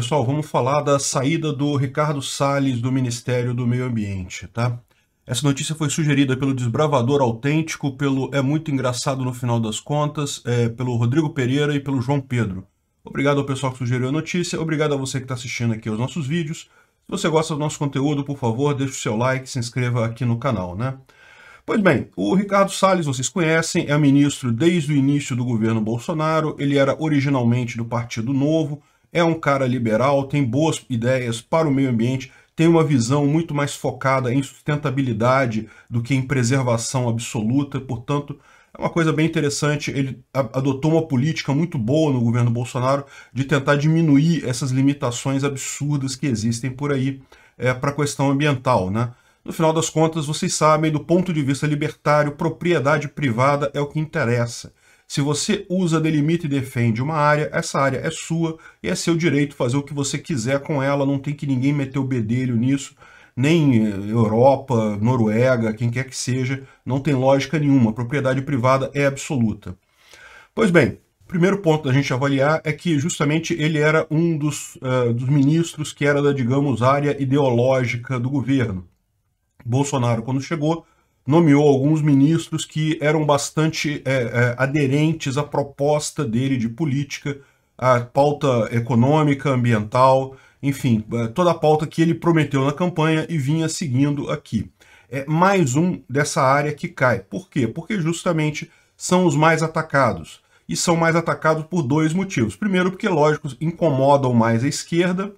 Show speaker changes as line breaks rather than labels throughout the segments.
Pessoal, vamos falar da saída do Ricardo Salles do Ministério do Meio Ambiente, tá? Essa notícia foi sugerida pelo Desbravador Autêntico, pelo É Muito Engraçado no Final das Contas, é, pelo Rodrigo Pereira e pelo João Pedro. Obrigado ao pessoal que sugeriu a notícia, obrigado a você que está assistindo aqui aos nossos vídeos. Se você gosta do nosso conteúdo, por favor, deixe o seu like, se inscreva aqui no canal, né? Pois bem, o Ricardo Salles, vocês conhecem, é ministro desde o início do governo Bolsonaro, ele era originalmente do Partido Novo, é um cara liberal, tem boas ideias para o meio ambiente, tem uma visão muito mais focada em sustentabilidade do que em preservação absoluta, portanto, é uma coisa bem interessante. Ele adotou uma política muito boa no governo Bolsonaro de tentar diminuir essas limitações absurdas que existem por aí é, para a questão ambiental, né? No final das contas, vocês sabem, do ponto de vista libertário, propriedade privada é o que interessa. Se você usa, delimita e defende uma área, essa área é sua e é seu direito fazer o que você quiser com ela, não tem que ninguém meter o bedelho nisso, nem eh, Europa, Noruega, quem quer que seja, não tem lógica nenhuma. A propriedade privada é absoluta. Pois bem, primeiro ponto da gente avaliar é que justamente ele era um dos, uh, dos ministros que era da, digamos, área ideológica do governo. Bolsonaro, quando chegou, nomeou alguns ministros que eram bastante é, é, aderentes à proposta dele de política, à pauta econômica, ambiental, enfim, é, toda a pauta que ele prometeu na campanha e vinha seguindo aqui. É mais um dessa área que cai. Por quê? Porque justamente são os mais atacados. E são mais atacados por dois motivos. Primeiro, porque, lógico, incomodam mais a esquerda.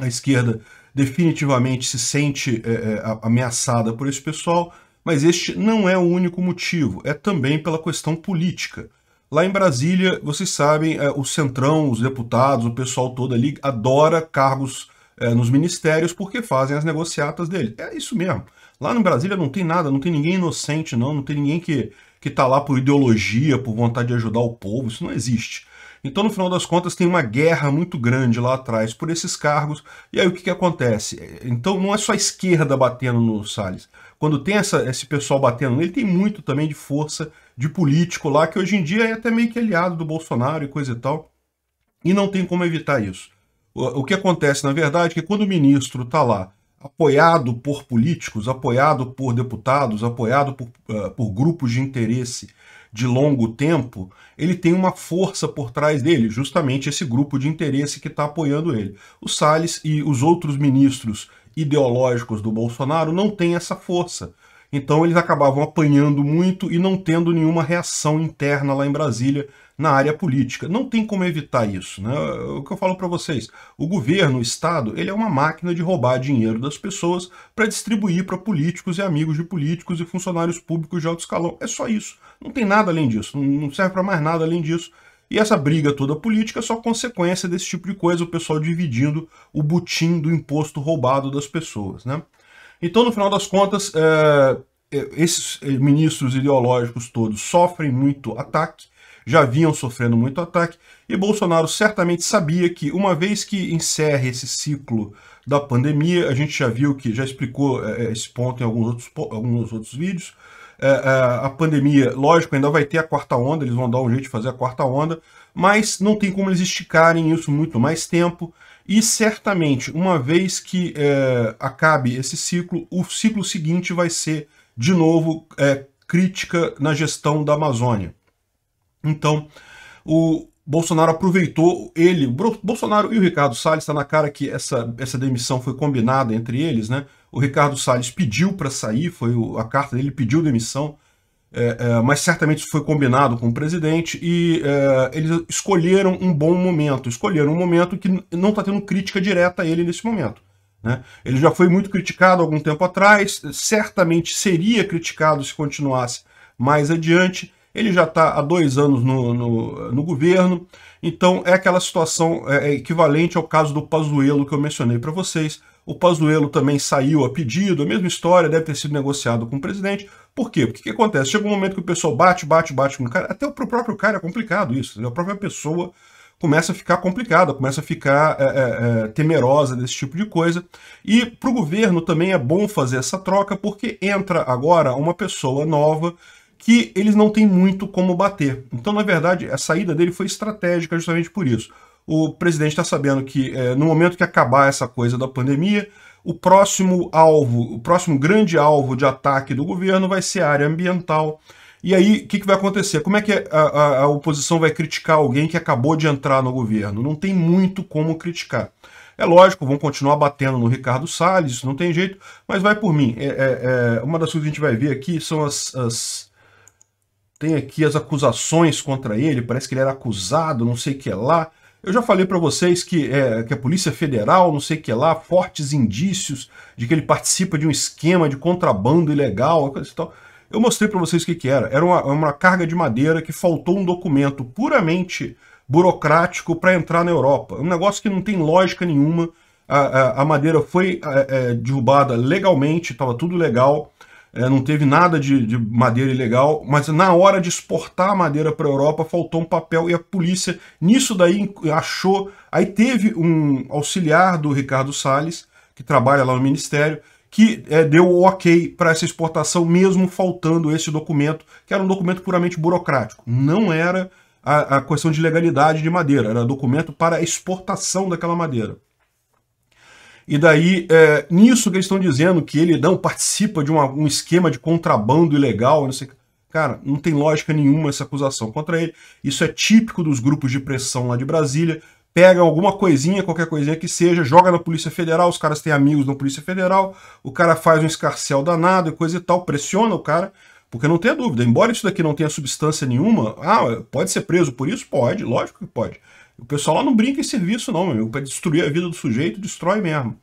A esquerda definitivamente se sente é, é ameaçada por esse pessoal. Mas este não é o único motivo, é também pela questão política. Lá em Brasília, vocês sabem, é, o Centrão, os deputados, o pessoal todo ali adora cargos é, nos ministérios porque fazem as negociatas dele. É isso mesmo. Lá em Brasília não tem nada, não tem ninguém inocente, não, não tem ninguém que, que tá lá por ideologia, por vontade de ajudar o povo, isso não existe. Então, no final das contas, tem uma guerra muito grande lá atrás por esses cargos. E aí o que, que acontece? Então, não é só a esquerda batendo no Salles. Quando tem essa, esse pessoal batendo nele, tem muito também de força de político lá, que hoje em dia é até meio que aliado do Bolsonaro e coisa e tal. E não tem como evitar isso. O, o que acontece, na verdade, é que quando o ministro está lá apoiado por políticos, apoiado por deputados, apoiado por, uh, por grupos de interesse de longo tempo, ele tem uma força por trás dele, justamente esse grupo de interesse que está apoiando ele. O Salles e os outros ministros ideológicos do Bolsonaro não têm essa força. Então eles acabavam apanhando muito e não tendo nenhuma reação interna lá em Brasília na área política. Não tem como evitar isso. Né? O que eu falo para vocês, o governo, o Estado, ele é uma máquina de roubar dinheiro das pessoas para distribuir para políticos e amigos de políticos e funcionários públicos de alto escalão. É só isso. Não tem nada além disso. Não serve para mais nada além disso. E essa briga toda política é só consequência desse tipo de coisa, o pessoal dividindo o butim do imposto roubado das pessoas. Né? Então, no final das contas, é, é esses é, ministros ideológicos todos sofrem muito ataque, já vinham sofrendo muito ataque, e Bolsonaro certamente sabia que, uma vez que encerre esse ciclo da pandemia, a gente já viu que, já explicou é, é esse ponto em alguns outros, alguns outros vídeos, é, é, a pandemia, lógico, ainda vai ter a quarta onda, eles vão dar um jeito de fazer a quarta onda, mas não tem como eles esticarem isso muito mais tempo, e certamente, uma vez que é, acabe esse ciclo, o ciclo seguinte vai ser, de novo, é, crítica na gestão da Amazônia. Então, o Bolsonaro aproveitou ele, Bolsonaro e o Ricardo Salles, está na cara que essa, essa demissão foi combinada entre eles, né? O Ricardo Salles pediu para sair, foi o, a carta dele pediu demissão, é, é, mas certamente isso foi combinado com o presidente e é, eles escolheram um bom momento, escolheram um momento que não está tendo crítica direta a ele nesse momento. Né? Ele já foi muito criticado algum tempo atrás, certamente seria criticado se continuasse mais adiante, ele já está há dois anos no, no, no, governo, então é aquela situação é, é equivalente ao caso do Pazuello que eu mencionei para vocês. O Pazuello também saiu a pedido, a mesma história, deve ter sido negociado com o presidente. Por quê? Porque o que acontece? Chega um momento que o pessoal bate, bate, bate com o cara, até o próprio cara é complicado isso, a própria pessoa começa a ficar complicada, começa a ficar é, é, é temerosa desse tipo de coisa. E para o governo também é bom fazer essa troca, porque entra agora uma pessoa nova que eles não têm muito como bater. Então, na verdade, a saída dele foi estratégica justamente por isso. O presidente está sabendo que é, no momento que acabar essa coisa da pandemia, o próximo alvo, o próximo grande alvo de ataque do governo vai ser a área ambiental. E aí, o que, que, vai acontecer? Como é que a, a, a, oposição vai criticar alguém que acabou de entrar no governo? Não tem muito como criticar. É lógico, vão continuar batendo no Ricardo Salles, isso não tem jeito, mas vai por mim. É, é, é, uma das coisas que a gente vai ver aqui são as, as tem aqui as acusações contra ele, parece que ele era acusado, não sei o que é lá. Eu já falei para vocês que, é, que a Polícia Federal, não sei o que é lá, fortes indícios de que ele participa de um esquema de contrabando ilegal, coisa e tal. Eu mostrei para vocês o que, que era. Era uma, uma carga de madeira que faltou um documento puramente burocrático para entrar na Europa. Um negócio que não tem lógica nenhuma. A, a, a madeira foi a, é, derrubada legalmente, estava tudo legal é, não teve nada de, de, madeira ilegal, mas na hora de exportar madeira para a Europa faltou um papel e a polícia nisso daí achou. Aí teve um auxiliar do Ricardo Salles, que trabalha lá no Ministério, que é, deu o ok para essa exportação, mesmo faltando esse documento, que era um documento puramente burocrático. Não era a, a questão de legalidade de madeira, era documento para exportação daquela madeira. E daí, é, nisso que eles estão dizendo, que ele não participa de uma, um esquema de contrabando ilegal, não sei Cara, não tem lógica nenhuma essa acusação contra ele. Isso é típico dos grupos de pressão lá de Brasília. Pegam alguma coisinha, qualquer coisinha que seja, joga na Polícia Federal, os caras têm amigos na Polícia Federal, o cara faz um escarcel danado e coisa e tal, pressiona o cara, porque não tenha dúvida, embora isso daqui não tenha substância nenhuma, ah, pode ser preso por isso? Pode, lógico que pode. O pessoal lá não brinca em serviço, não, meu amigo. Para destruir a vida do sujeito, destrói mesmo.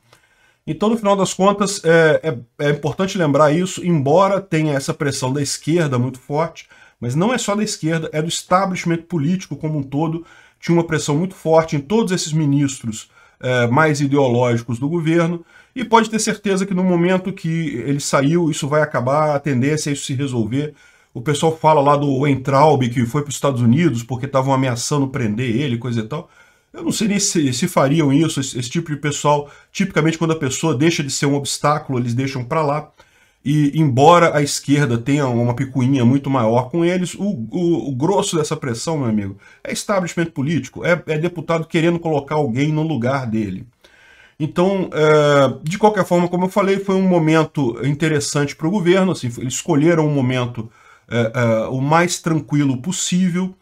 Então, no final das contas, é, é, é importante lembrar isso, embora tenha essa pressão da esquerda muito forte, mas não é só da esquerda, é do establishment político como um todo. Tinha uma pressão muito forte em todos esses ministros é, mais ideológicos do governo, e pode ter certeza que no momento que ele saiu, isso vai acabar, a tendência é isso se resolver. O pessoal fala lá do Entraub, que foi para os Estados Unidos porque estavam ameaçando prender ele, coisa e tal. Eu não sei nem se, se fariam isso, esse, esse, tipo de pessoal. Tipicamente, quando a pessoa deixa de ser um obstáculo, eles deixam para lá. E, embora a esquerda tenha uma picuinha muito maior com eles, o, o, o grosso dessa pressão, meu amigo, é establishment político, é, é deputado querendo colocar alguém no lugar dele. Então, eh, de qualquer forma, como eu falei, foi um momento interessante para o governo. Assim, eles escolheram um momento eh, eh, o mais tranquilo possível,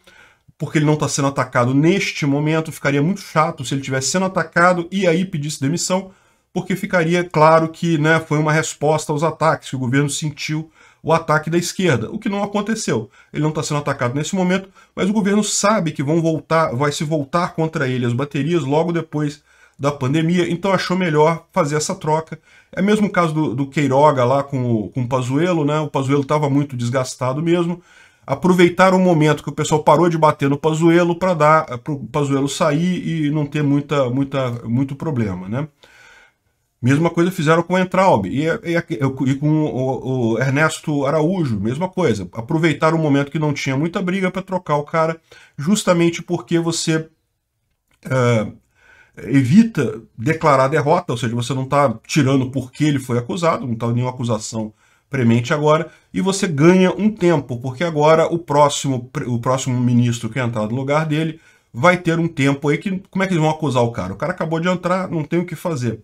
porque ele não está sendo atacado neste momento. Ficaria muito chato se ele tivesse sendo atacado e aí pedisse demissão, porque ficaria claro que né, foi uma resposta aos ataques, que o governo sentiu o ataque da esquerda, o que não aconteceu. Ele não está sendo atacado nesse momento, mas o governo sabe que vão voltar, vai se voltar contra ele as baterias logo depois da pandemia, então achou melhor fazer essa troca. É mesmo o caso do, do Queiroga lá com o, com o Pazuello, né? O Pazuello estava muito desgastado mesmo. Aproveitar o momento que o pessoal parou de bater no Pazuello para dar para o Pazuello sair e não ter muita, muita, muito problema, né? Mesma coisa fizeram com o Entraub e, e, e com o, o, Ernesto Araújo, mesma coisa. Aproveitar o momento que não tinha muita briga para trocar o cara, justamente porque você uh, evita declarar derrota, ou seja, você não está tirando por que ele foi acusado, não está nenhuma acusação premente agora, e você ganha um tempo, porque agora o próximo, o próximo ministro que entrar no lugar dele vai ter um tempo aí que. Como é que eles vão acusar o cara? O cara acabou de entrar, não tem o que fazer.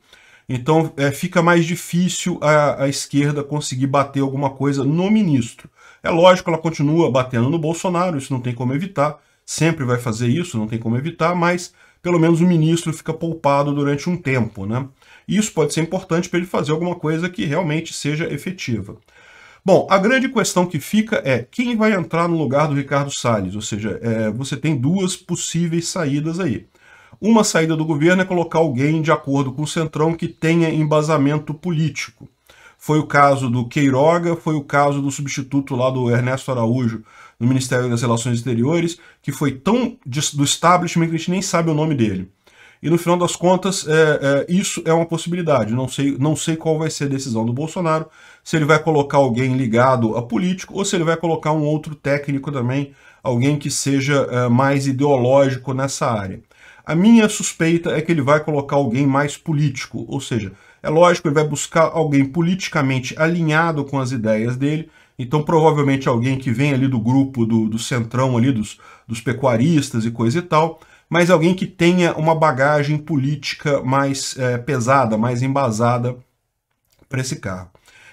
Então é, fica mais difícil a, a esquerda conseguir bater alguma coisa no ministro. É lógico, ela continua batendo no Bolsonaro, isso não tem como evitar, sempre vai fazer isso, não tem como evitar, mas pelo menos o ministro fica poupado durante um tempo. Né? Isso pode ser importante para ele fazer alguma coisa que realmente seja efetiva. Bom, a grande questão que fica é quem vai entrar no lugar do Ricardo Salles, ou seja, é, você tem duas possíveis saídas aí. Uma saída do governo é colocar alguém de acordo com o Centrão que tenha embasamento político. Foi o caso do Queiroga, foi o caso do substituto lá do Ernesto Araújo, no Ministério das Relações Exteriores, que foi tão do establishment que a gente nem sabe o nome dele. E no final das contas, é, é, isso é uma possibilidade. Não sei, não sei qual vai ser a decisão do Bolsonaro, se ele vai colocar alguém ligado a político ou se ele vai colocar um outro técnico também, alguém que seja é, mais ideológico nessa área. A minha suspeita é que ele vai colocar alguém mais político, ou seja, é lógico, ele vai buscar alguém politicamente alinhado com as ideias dele então, provavelmente alguém que vem ali do grupo do, do centrão ali, dos, dos pecuaristas e coisa e tal, mas alguém que tenha uma bagagem política mais é, pesada, mais embasada para esse carro.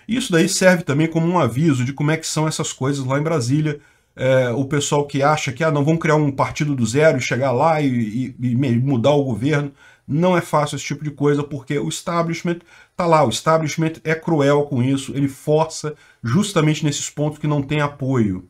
Isso daí serve também como um aviso de como é que são essas coisas lá em Brasília. É, o pessoal que acha que ah, não vão criar um partido do zero e chegar lá e, e, e mudar o governo. Não é fácil esse tipo de coisa porque o establishment tá lá, o establishment é cruel com isso, ele força justamente nesses pontos que não tem apoio.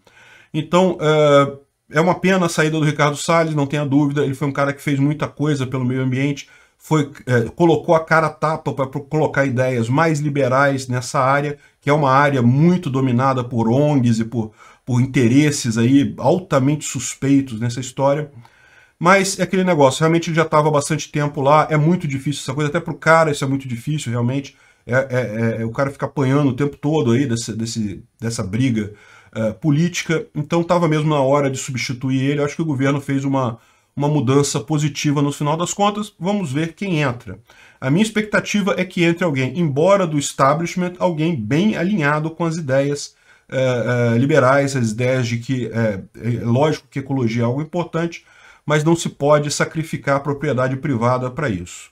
Então, uh, é uma pena a saída do Ricardo Salles, não tenha dúvida, ele foi um cara que fez muita coisa pelo meio ambiente, foi, é, colocou a cara tapa para colocar ideias mais liberais nessa área, que é uma área muito dominada por ONGs e por, por interesses aí altamente suspeitos nessa história. Mas é aquele negócio, realmente ele já estava bastante tempo lá, é muito difícil essa coisa, até para o cara isso é muito difícil, realmente. É, é, é, é, o cara fica apanhando o tempo todo aí desse, desse dessa briga uh, política. Então estava mesmo na hora de substituir ele. acho que o governo fez uma, uma mudança positiva no final das contas. Vamos ver quem entra. A minha expectativa é que entre alguém, embora do establishment, alguém bem alinhado com as ideias uh, uh, liberais, as ideias de que é lógico que ecologia é algo importante, mas não se pode sacrificar a propriedade privada para isso.